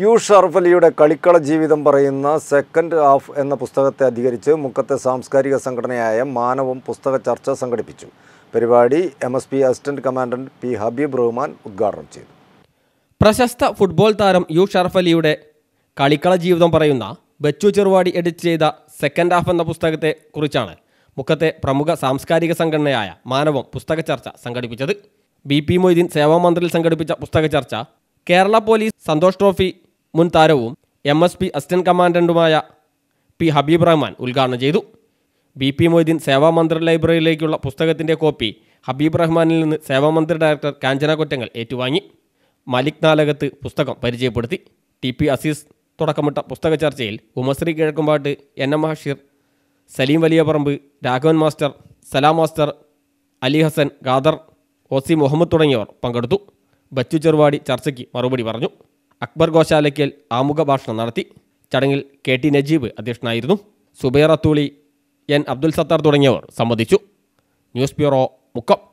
U Sharaf അലിയുടെ കളിക്കള ജീവിതം പറയുന്ന സെക്കൻഡ് ഹാഫ് എന്ന പുസ്തകത്തെ അധികരിച്ച് മുക്കത്തെ സാംസ്കാരിക സംഘടനയായ മാനവം പുസ്തക ചർച്ച സംഘടിപ്പിച്ചു പരിപാടി M S P assistant commandant P Habeeb Rahman ഉദ്ഘാടനം ചെയ്തു പ്രശസ്ത ഫുട്ബോൾ താരം യു ഷറഫ് അലിയുടെ കളിക്കള ജീവിതം പറയുന്ന ബച്ചു ചെറുവാടി എഡിറ്റ് ചെയ്ത സെക്കൻഡ് ഹാഫ് എന്ന പുസ്തകത്തെ കുറിച്ചാണ് മുക്കത്തെ പ്രമുഖ സാംസ്കാരിക സംഘടനയായ മാനവം പുസ്തക ചർച്ച സംഘടിപ്പിച്ചത് ബി പി മൊയ്തീൻ സേവാമന്ത്രിയിൽ സംഘടിപ്പിച്ച പുസ്തക ചർച്ച കേരള പോലീസ് സന്തോഷ് ട്രോഫി മുൻ താരവും എം എസ് പി അസിസ്റ്റന്റ് കമാൻഡന്റുമായ പി ഹബീബ് റഹ്മാൻ ഉദ്ഘാടനം ചെയ്തു ബി പി മൊയ്തീൻ സേവാമന്ത്രി ലൈബ്രറിയിലേക്കുള്ള പുസ്തകത്തിൻ്റെ കോപ്പി ഹബീബ് റഹ്മാനിൽ നിന്ന് സേവാമന്ത്രി ഡയറക്ടർ കാഞ്ചന കൊറ്റങ്ങൾ ഏറ്റുവാങ്ങി മലിക് നാലകത്ത് പുസ്തകം പരിചയപ്പെടുത്തി ടി പി അസീസ് തുടക്കമിട്ട പുസ്തക ചർച്ചയിൽ Umasree Kizhakkumpat N M Hasheer Saleem Valiyaparamba Raghavan master Salam master Ali Hasan Khader O C Muhammad തുടങ്ങിയവർ പങ്കെടുത്തു ബച്ചു ചെറുവാടി ചർച്ചയ്ക്ക് മറുപടി പറഞ്ഞു അക്ബർ ഗോശാലയ്ക്കൽ ആമുഖ ഭാഷണം നടത്തി ചടങ്ങിൽ കെ ടി നജീബ് അധ്യക്ഷനായിരുന്നു സുബൈർ അത്തൂളി എൻ അബ്ദുൽ സത്താർ തുടങ്ങിയവർ സംബന്ധിച്ചു ന്യൂസ് ബ്യൂറോ മുക്കം